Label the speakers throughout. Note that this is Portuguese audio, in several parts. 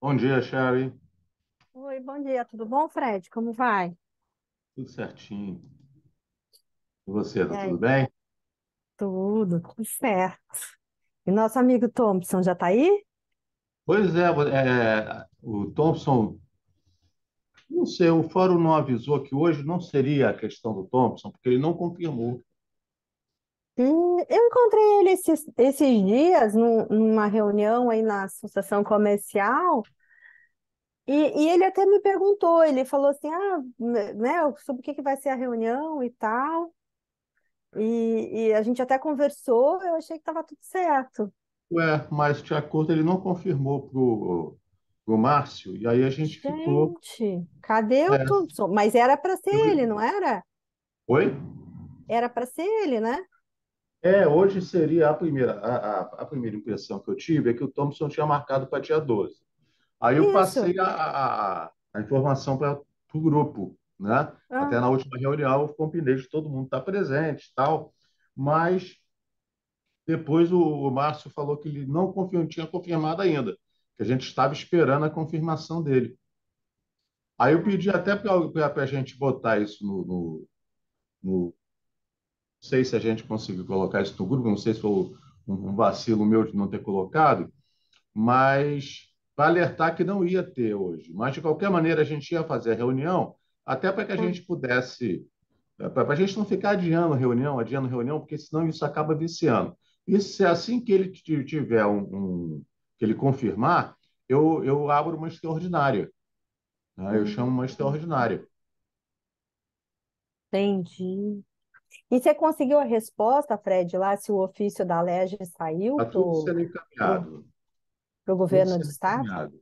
Speaker 1: Bom dia, Shari.
Speaker 2: Oi, bom dia. Tudo bom, Fred? Como vai?
Speaker 1: Tudo certinho. E você, E tá é. tudo bem?
Speaker 2: Tudo, tudo certo. E nosso amigo Thompson já tá aí?
Speaker 1: Pois é, é, o Thompson, não sei, o fórum não avisou que hoje não seria a questão do Thompson, porque ele não confirmou.
Speaker 2: Hum, eu encontrei ele esses, esses dias num- numa reunião aí na associação comercial e, e ele até me perguntou, ele falou assim, ah, né, né sobre o que que vai ser a reunião e tal, e, e a gente até conversou, eu achei que estava tudo certo.
Speaker 1: Ué, mas o acordo, ele não confirmou pro, pro Márcio, e aí a gente ficou.
Speaker 2: Gente, cadê o é, Thompson? Mas era para ser eu- ele, não era? Oi? Era para ser ele, né?
Speaker 1: É, hoje seria a primeira, a, a, a, primeira impressão que eu tive é que o Thompson tinha marcado para dia 12. Aí eu Isso. passei a, a informação para o grupo, né? Ah. Até na última reunião eu combinei de todo mundo estar tá presente tal, mas depois o, o Márcio falou que ele não confirma, tinha confirmado ainda, que a gente estava esperando a confirmação dele. Aí eu pedi até para a gente botar isso no, no, no não sei se a gente conseguiu colocar isso no grupo, não sei se foi um vacilo meu de não ter colocado, mas para alertar que não ia ter hoje. Mas, de qualquer maneira, a gente ia fazer a reunião, até para que a gente pudesse, é, para a gente não ficar adiando reunião, adiando reunião, porque senão isso acaba viciando. E se assim que ele tiver um, um que ele confirmar, eu, eu abro uma extraordinária. Né? Eu uhum. chamo uma extraordinária.
Speaker 2: Entendi. E você conseguiu a resposta, Fred, lá se o ofício da LEG saiu? Está tudo sendo
Speaker 1: encaminhado.
Speaker 2: Para o governo do Estado? Encaminhado.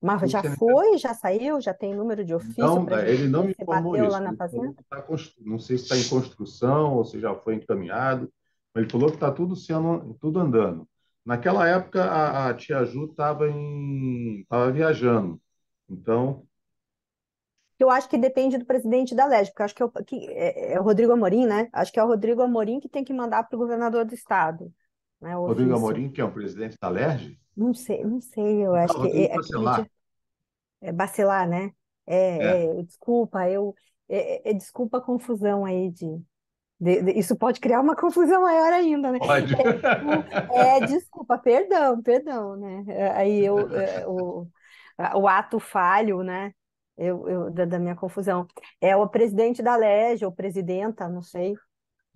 Speaker 2: Mas tudo já foi? Já saiu? Já tem número de ofício? Não, é, ele não me informou isso. Lá na fazenda?
Speaker 1: Tá não sei se está em construção ou se já foi encaminhado. Mas ele falou que está tudo, sendo... tudo andando. Naquela época, a, a Tia Ju estava em... Tava viajando. Então,
Speaker 2: eu acho que depende do presidente da LERJ, porque acho que, é o, que é, é o Rodrigo Amorim, né? Acho que é o Rodrigo Amorim que tem que mandar para o governador do estado. Né, Rodrigo Amorim, que é o
Speaker 1: presidente da LERJ?
Speaker 2: Não sei, não sei, eu não, acho que é, é, Bacelar. é Bacelar, né? É, é. é desculpa, eu é, desculpa a confusão aí de, de, de, isso pode criar uma confusão maior ainda, né? Pode. É, é desculpa, perdão, perdão, né? Aí eu, o, o ato falho, né? eu, eu da, da, minha confusão. É o presidente da LEG, ou presidenta, não sei.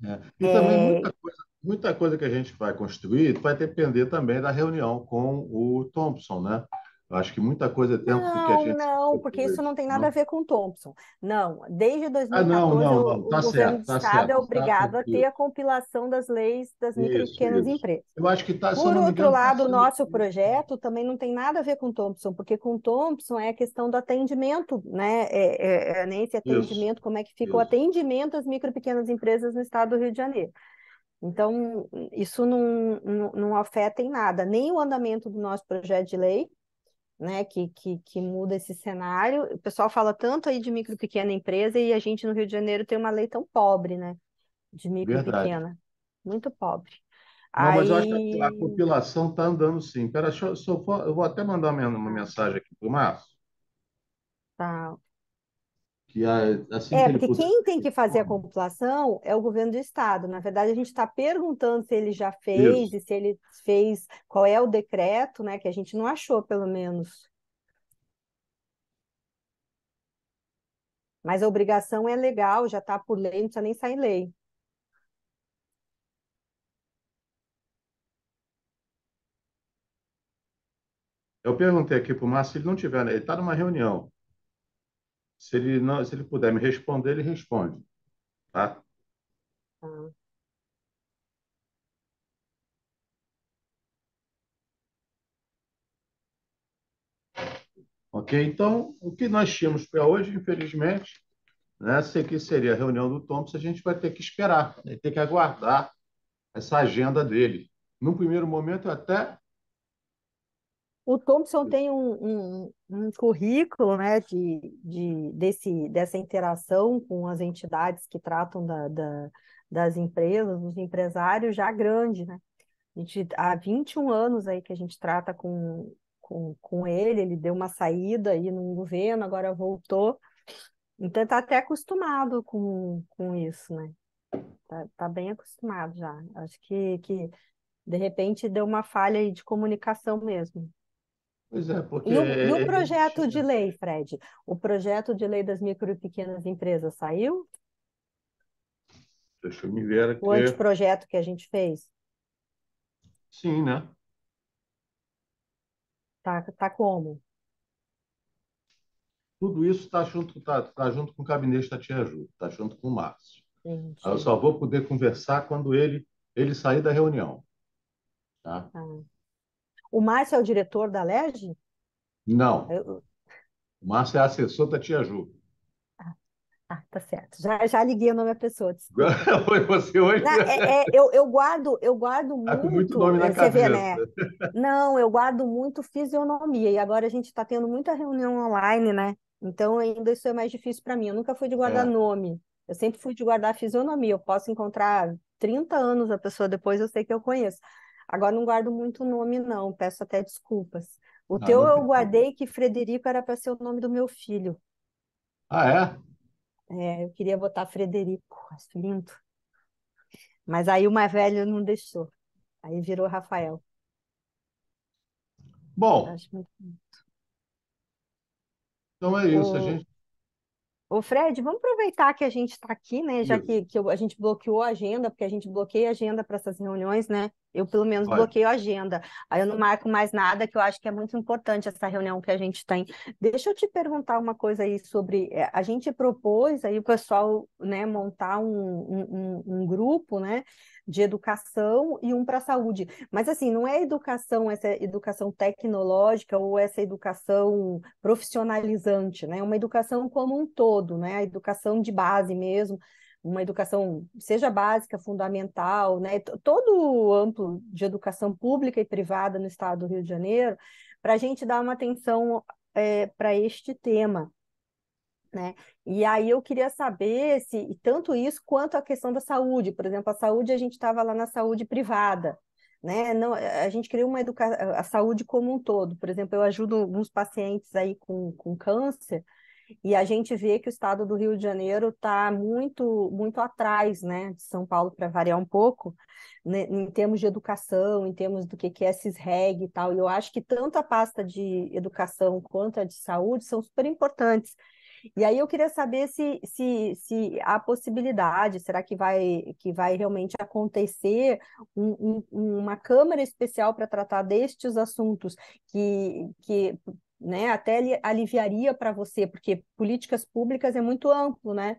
Speaker 1: É. E é... também muita coisa, muita coisa que a gente vai construir vai depender também da reunião com o Thompson, né? Eu acho que muita coisa é tempo não, que a gente.
Speaker 2: Não, porque isso não tem nada não. a ver com Thompson. Não, desde 2014 ah, não, não, não. Tá o certo, governo tá do Estado é certo, é obrigado tá a ter a compilação das leis das micro e pequenas isso. empresas. Eu acho que está Por outro engano, tá lado, o tá nosso sendo... projeto também não tem nada a ver com Thompson, porque com Thompson é a questão do atendimento, né? É, é, é nem né, atendimento, isso. como é que fica isso. o atendimento às micro e pequenas empresas no estado do Rio de Janeiro. Então, isso não, não, não afeta em nada, nem o andamento do nosso projeto de lei, né, que, que, que muda esse cenário. O pessoal fala tanto aí de micro pequena empresa e a gente no Rio de Janeiro tem uma lei tão pobre, né, de micro Verdade. pequena, muito pobre. Não, aí... mas eu acho que a
Speaker 1: compilação está andando sim. Pera, eu, eu, vou até mandar uma mensagem aqui para o Márcio. Tá. Que assim é, porque quem
Speaker 2: tem que fazer a compilação é o governo do estado. Na verdade, a gente está perguntando se ele já fez Isso. e se ele fez, qual é o decreto, né? Que a gente não achou, pelo menos. Mas a obrigação é legal, já está por lei, não precisa nem sair lei.
Speaker 1: Eu perguntei aqui para o Márcio, se ele não tiver, né, ele está numa reunião. Se ele, não, se ele puder me responder, ele responde. Tá? Tá. Ok? Então, o que nós tínhamos para hoje, infelizmente, né, se aqui seria a reunião do Thompson, a gente vai ter que esperar, vai né, ter que aguardar essa agenda dele. No primeiro momento, eu até
Speaker 2: o Thompson tem um, um, um currículo né, de, de, desse, dessa interação com as entidades que tratam da, da, das empresas, dos empresários, já grande. Né? A gente, há 21 anos aí que a gente trata com, com, com ele, ele deu uma saída aí no governo, agora voltou. Então está até acostumado com, com isso, né? Tá, tá, bem acostumado já. Acho que, que de repente deu uma falha aí de comunicação mesmo.
Speaker 1: Pois é, porque... E o, e o é, é
Speaker 2: projeto de né? lei, Fred? O projeto de lei das micro e pequenas empresas saiu?
Speaker 1: Deixa eu me ver aqui. O
Speaker 2: anteprojeto que a gente fez? Sim, né? Tá, tá como?
Speaker 1: Tudo isso está junto, tá, tá junto com o gabinete da Tia Ju, está junto com o Márcio. Entendi. Eu só vou poder conversar quando ele, ele sair da reunião. Tá?
Speaker 2: Ah. O Márcio é o diretor da LEG? Não. Eu...
Speaker 1: O Márcio é assessor da Tia Ju.
Speaker 2: Ah, ah tá certo. Já, já liguei o nome da pessoa.
Speaker 1: Foi você hoje? Não, é, é,
Speaker 2: eu, eu guardo, eu guardo muito. Tá com muito nome na cabeça. Vê, né? Não, eu guardo muito fisionomia. E agora a gente está tendo muita reunião online, né? Então ainda isso é mais difícil para mim. Eu nunca fui de guardar é. nome. Eu sempre fui de guardar fisionomia. Eu posso encontrar 30 anos a pessoa depois, eu sei que eu conheço. Agora não guardo muito nome, não, peço até desculpas. O ah, teu eu guardei que Frederico era para ser o nome do meu filho. Ah, é? É, eu queria botar Frederico, acho lindo. Mas aí o mais velho não deixou. Aí virou Rafael. Bom. Eu acho muito lindo.
Speaker 1: Então é isso, o... a gente.
Speaker 2: Ô, Fred, vamos aproveitar que a gente está aqui, né? Já que, que, a gente bloqueou a agenda, porque a gente bloqueia a agenda para essas reuniões, né? Eu, pelo menos, bloqueio a agenda. Aí eu não marco mais nada, que eu acho que é muito importante essa reunião que a gente tem. Deixa eu te perguntar uma coisa aí sobre. Eh, a gente propôs aí o pessoal né, montar um, um, um grupo né, de educação e um para saúde. Mas assim, não é educação, essa educação tecnológica ou essa educação profissionalizante, né? É uma educação como um todo, né? A educação de base mesmo, uma educação, seja básica, fundamental, né? todo o amplo de educação pública e privada no estado do Rio de Janeiro, para a gente dar uma atenção é, para este tema. Né? E aí eu queria saber se tanto isso quanto a questão da saúde, por exemplo, a saúde a gente estava lá na saúde privada, né? Não, a gente criou uma educação, a saúde como um todo. Por exemplo, eu ajudo alguns pacientes aí com, com câncer e a gente vê que o estado do Rio de Janeiro está muito, muito atrás, né, de São Paulo, para variar um pouco, né, em termos de educação, em termos do que, que é CISREG e tal. E eu acho que tanto a pasta de educação quanto a de saúde são super importantes. E aí eu queria saber se, se, se há possibilidade, será que vai, que vai realmente acontecer um, um, uma Câmara especial para tratar destes assuntos, que, que né? Até aliviaria para você, porque políticas públicas é muito amplo, né?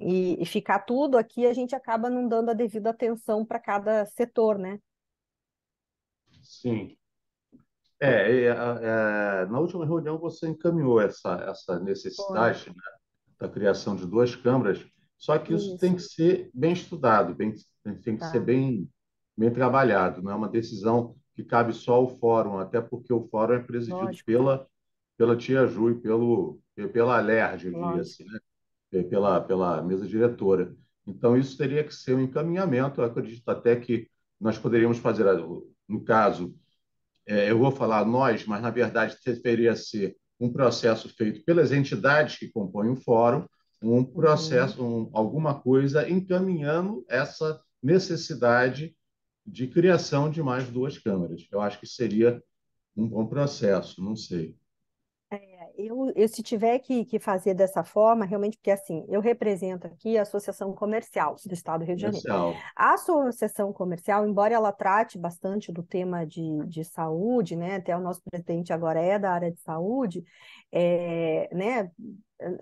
Speaker 2: E, e ficar tudo aqui, a gente acaba não dando a devida atenção para cada setor, né?
Speaker 1: Sim. É, é, na última reunião você encaminhou essa, essa necessidade né, da criação de duas câmaras, só que isso, isso, tem que ser bem estudado, bem, tem que tá. ser bem, bem trabalhado, não é uma decisão que cabe só ao fórum, até porque o fórum é presidido Lógico. pela pela tia Ju e pelo pela Alerj, eu diria assim, né? pela pela mesa diretora. Então isso teria que ser um encaminhamento. Eu acredito até que nós poderíamos fazer, ah, no caso, é, eu vou falar nós, mas na verdade deveria ser um processo feito pelas entidades que compõem o fórum, um processo, um, alguma coisa encaminhando essa necessidade de criação de mais duas câmeras. Eu acho que seria um bom processo, não sei
Speaker 2: eu, eu se tiver que, que fazer dessa forma, realmente, porque assim, eu represento aqui a Associação Comercial do Estado do Rio de Janeiro. Comercial. A Associação Comercial, embora ela trate bastante do tema de, de saúde, né, até o nosso presidente agora é da área de saúde, é, né,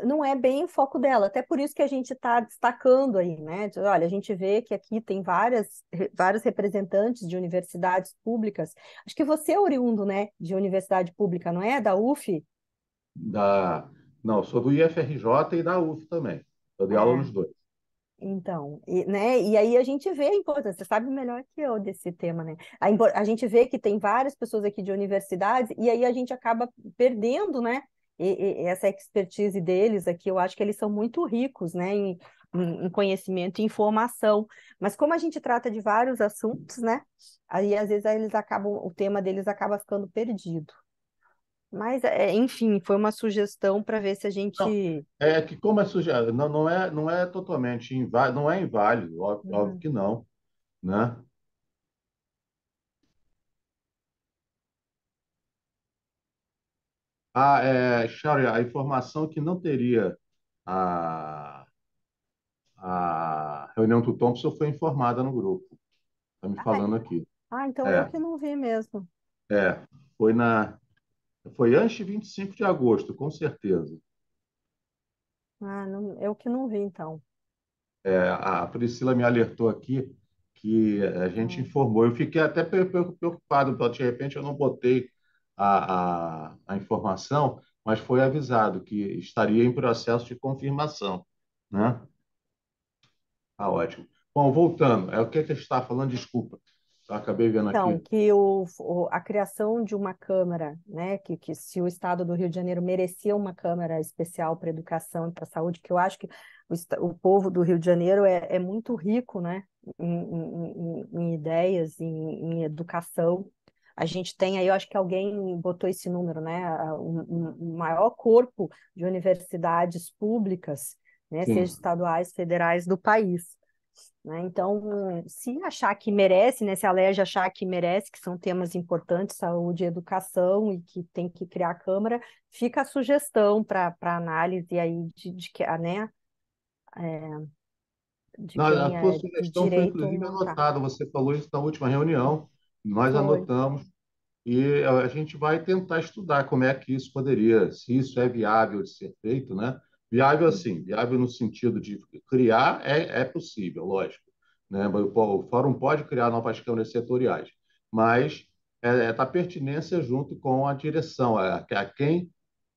Speaker 2: não é bem o foco dela, até por isso que a gente está destacando aí, né? Olha, a gente vê que aqui tem várias, vários representantes de universidades públicas. Acho que você é oriundo, né, de universidade pública, não é? Da UF?
Speaker 1: da. Não, sou do IFRJ e da UF também. Eu dei é. aula nos dois.
Speaker 2: Então, e, né, e aí a gente vê a importância, você sabe melhor que eu desse tema, né? A, a gente vê que tem várias pessoas aqui de universidades, e aí a gente acaba perdendo, né? E, e essa expertise deles aqui, eu acho que eles são muito ricos, né? Em, em conhecimento e informação. Mas como a gente trata de vários assuntos, né? Aí às vezes eles acabam, o tema deles acaba ficando perdido. Mas, é, enfim, foi uma sugestão para ver se a gente. Não,
Speaker 1: é que, como é sugestão, não, não, é, não é totalmente inválido, não é inválido, óbvio, uhum. óbvio que não, né? Ah, é, Sharia, a informação que não teria a, a reunião do Thompson foi informada no grupo. Está me ah, falando então, aqui.
Speaker 2: Ah, então É, eu que não vi mesmo.
Speaker 1: é, foi na. Foi antes de 25 de agosto, com certeza.
Speaker 2: Ah, não, eu é que não vi, então.
Speaker 1: É, a Priscila me alertou aqui que a gente ah. informou. Eu fiquei até preocupado, porque então, de repente eu não botei a, a, a informação, mas foi avisado que estaria em processo de confirmação, né? Tá ótimo. Bom, voltando, é o que, é que a gente estava tá falando, desculpa. Acabei vendo então, aqui. Então,
Speaker 2: que o, o, a criação de uma Câmara, né, que, que se o Estado do Rio de Janeiro merecia uma Câmara especial para educação e para saúde, que eu acho que o, o povo do Rio de Janeiro é, é muito rico né, em, em, em ideias, em, em, educação. A gente tem aí, eu acho que alguém botou esse número, né? O, maior corpo de universidades públicas, né, seja estaduais, federais, do país. Né? Então, se achar que merece, né, se a LERJ achar que merece, que são temas importantes, saúde e educação, e que tem que criar a Câmara, fica a sugestão para análise aí de, de que, né, é, de Não, a é sua é sugestão foi inclusive tá. anotada,
Speaker 1: você falou isso na última reunião, nós foi. anotamos, e eh, a gente vai tentar estudar como é que isso poderia, se isso é viável de ser feito, né? Viável, assim, viável no sentido de criar é, é possível, lógico. Né? O fórum pode criar novas câmaras setoriais, mas é, é da pertinência junto com a direção, a, é, a é quem,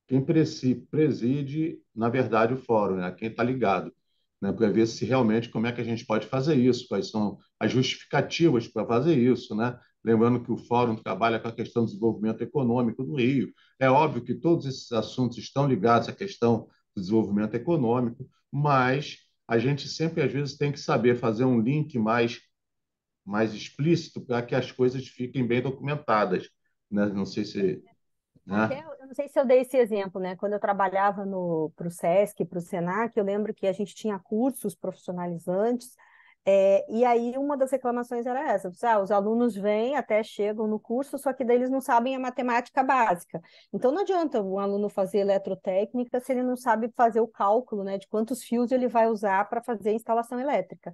Speaker 1: quem preside, na verdade, o fórum, né? a quem está ligado, né? para ver se realmente como é que a gente pode fazer isso, quais são as justificativas para fazer isso, né? Lembrando que o Fórum trabalha com a questão do desenvolvimento econômico do Rio. É óbvio que todos esses assuntos estão ligados à questão desenvolvimento econômico, mas a gente sempre, às vezes, tem que saber fazer um link mais, mais explícito para que as coisas fiquem bem documentadas. Né? Não sei se. Né? Até,
Speaker 2: eu não sei se eu dei esse exemplo, né? Quando eu trabalhava para o SESC, para o SENAC, eu lembro que a gente tinha cursos profissionalizantes é, e aí uma das reclamações era essa: tipo, ah, os alunos vêm até chegam no curso, só que daí eles não sabem a matemática básica. Então não adianta um aluno fazer eletrotécnica se ele não sabe fazer o cálculo né, de quantos fios ele vai usar para fazer a instalação elétrica.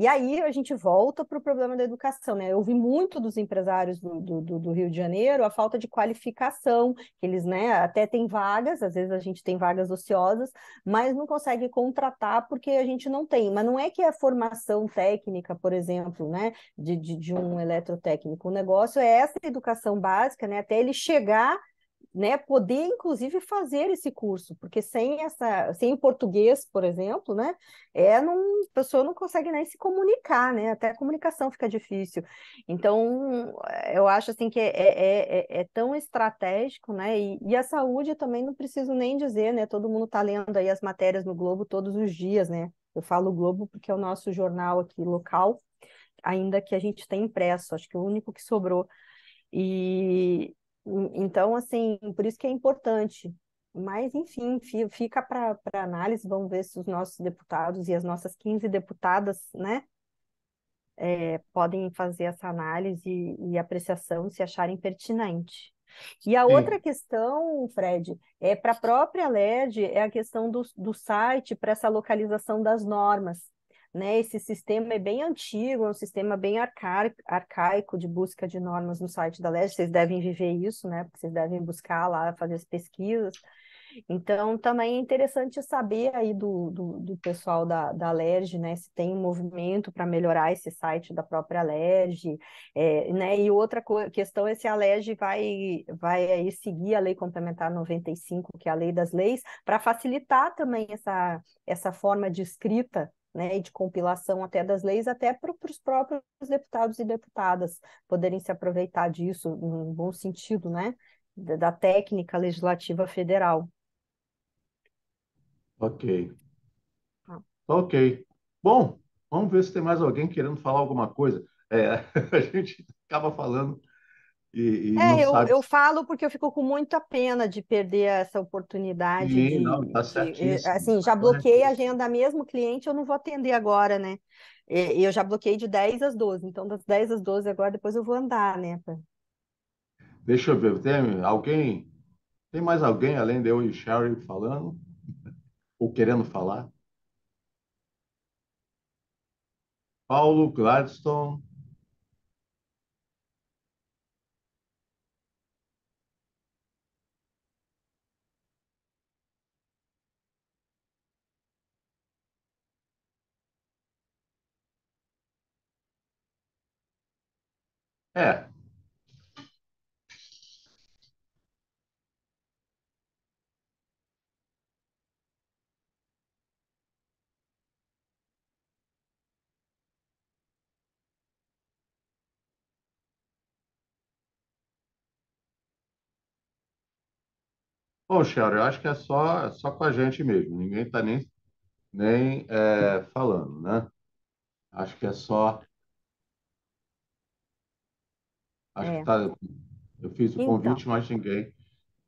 Speaker 2: E aí a gente volta para o problema da educação, né? Eu vi muito dos empresários do, do, do, Rio de Janeiro a falta de qualificação, que eles né, até têm vagas, às vezes a gente tem vagas ociosas, mas não consegue contratar porque a gente não tem. Mas não é que a formação técnica, por exemplo, né, de, de, de um eletrotécnico. O negócio é essa educação básica, né? Até ele chegar né, poder inclusive fazer esse curso, porque sem essa, sem português, por exemplo, né, é não, a pessoa não consegue nem se comunicar, né, até a comunicação fica difícil. Então, eu acho assim que é, é, é, é, é tão estratégico, né, e, e, a saúde também não preciso nem dizer, né, todo mundo está lendo aí as matérias no Globo todos os dias, né, eu falo Globo porque é o nosso jornal aqui local, ainda que a gente tenha impresso, acho que é o único que sobrou. E, então, assim, por isso que é importante. Mas, enfim, fica para análise, vamos ver se os nossos deputados e as nossas 15 deputadas, né, é, podem fazer essa análise e, apreciação se acharem pertinente. E a Sim. outra questão, Fred, é para a própria LED, é a questão do, do site para essa localização das normas né? Esse sistema é bem antigo, é um sistema bem arcaico de busca de normas no site da LESD. Vocês devem viver isso, né? Porque vocês devem buscar lá, fazer as pesquisas. Então, também é interessante saber aí do, do, do pessoal da, da LERJ, né, se tem um movimento para melhorar esse site da própria LERJ, é, né, e outra questão é se a LERJ vai, vai aí seguir a Lei Complementar 95, que é a Lei das Leis, para facilitar também essa, essa forma de escrita né, de compilação até das leis, até para os próprios deputados e deputadas poderem se aproveitar disso, num bom sentido, né, da técnica legislativa federal. Ok. Ah.
Speaker 1: Ok. Bom, vamos ver se tem mais alguém querendo falar alguma coisa. É, a gente acaba falando e, e é, eu, sabe... eu
Speaker 2: falo porque eu fico com muita pena de perder essa oportunidade. Sim, de, não, tá certíssimo. De, assim, tá já bloqueei a agenda mesmo, cliente, eu não vou atender agora, né? E, eu já bloqueei de 10 às 12, então das 10 às 12 agora depois eu vou andar, né?
Speaker 1: Deixa eu ver, tem alguém? Tem mais alguém além de eu e Sherry falando? Ou querendo falar? Paulo Gladstone. É. Bom, Cheryl, eu acho que é só, é só com a gente mesmo. Ninguém está nem, nem é, falando, né? Acho que é só Acho é. que tá, eu fiz o então. convite, mas ninguém.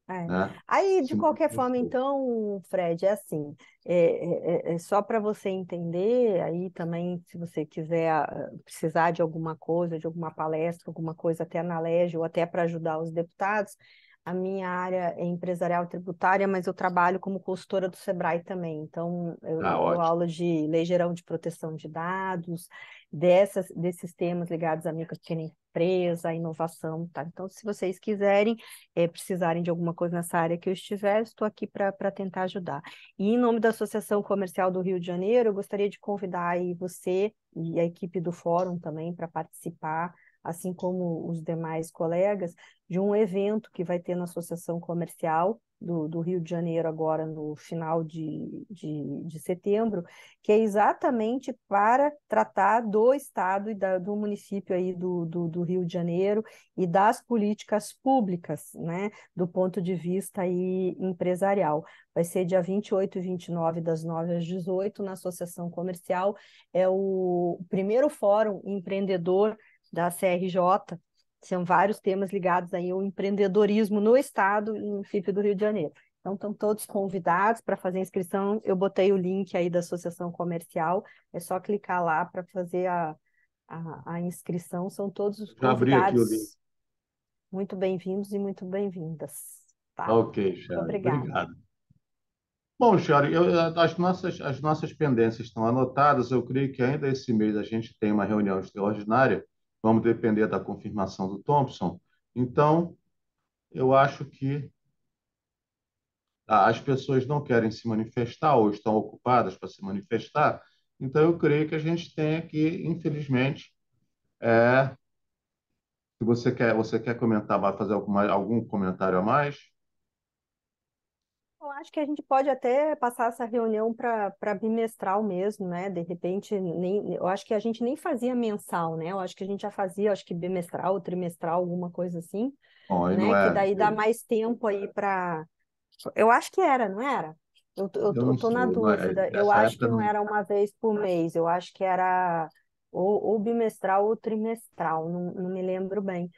Speaker 2: É. Né? Aí, de Sim, qualquer forma, sei. então, Fred, é assim, é, é, é, é só para você entender, aí também, se você quiser ah, precisar de alguma coisa, de alguma palestra, alguma coisa até na LEG, ou até para ajudar os deputados, a minha área é empresarial tributária, mas eu trabalho como consultora do SEBRAE também, então eu ah, dou aula de lei geral de proteção de dados, dessas, desses temas ligados à micro, pequena empresa, inovação, tá? Então, se vocês quiserem, é, precisarem de alguma coisa nessa área que eu estiver, estou aqui para tentar ajudar. E em nome da Associação Comercial do Rio de Janeiro, eu gostaria de convidar aí você e a equipe do fórum também para participar assim como os demais colegas, de um evento que vai ter na Associação Comercial do, do, Rio de Janeiro agora no final de, de, de, setembro, que é exatamente para tratar do Estado e da, do município aí do, do, do, Rio de Janeiro e das políticas públicas, né, do ponto de vista aí empresarial. Vai ser dia 28 e 29, das 9 às 18, na Associação Comercial, é o primeiro fórum empreendedor da CRJ, são vários temas ligados aí ao empreendedorismo no Estado e no município do Rio de Janeiro. Então, estão todos convidados para fazer a inscrição. Eu botei o link aí da Associação Comercial, é só clicar lá para fazer a, a, a, inscrição. São todos os convidados. Muito bem-vindos e muito bem-vindas. Tá? Ok, Shari. Obrigado.
Speaker 1: Bom, Shari, eu, as, nossas, as nossas pendências estão anotadas. Eu creio que ainda esse mês a gente tem uma reunião extraordinária Vamos depender da confirmação do Thompson. Então, eu acho que as pessoas não querem se manifestar ou estão ocupadas para se manifestar. Então, eu creio que a gente tem aqui, infelizmente, é... se você quer, você quer comentar, vai fazer alguma, algum comentário a mais?
Speaker 2: acho que a gente pode até passar essa reunião para bimestral mesmo, né? De repente, nem, eu acho que a gente nem fazia mensal, né? Eu acho que a gente já fazia, acho que bimestral, trimestral, alguma coisa assim. Bom, né? É... Que daí dá mais tempo aí para. Eu acho que era, não era? Eu, eu, eu, eu tô na dúvida. É, eu acho que não era uma vez por mês, eu acho que era ou, ou bimestral ou trimestral, não, não me lembro bem.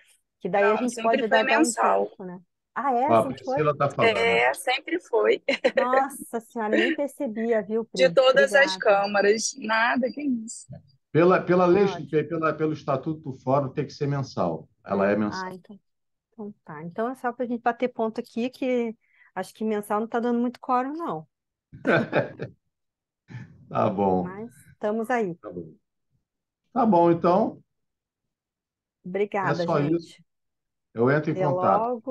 Speaker 2: Que daí não, a gente pode dar mensal. Um tempo, né? Ah, é? Ah, Priscila tá falando. É, sempre foi. Nossa senhora, nem percebia, viu, Pri? De todas Obrigada. as câmaras, nada, que isso.
Speaker 1: Pela, pela lei, pela, pelo estatuto do fórum, tem que ser mensal. Ela é hum, mensal. Ah,
Speaker 2: então, então tá. Então é só para a gente bater ponto aqui, que acho que mensal não está dando muito quórum, não. tá bom. Mas estamos aí. Tá bom, tá bom então. Obrigada, é só gente. Isso. Eu entro em Até contato. Logo.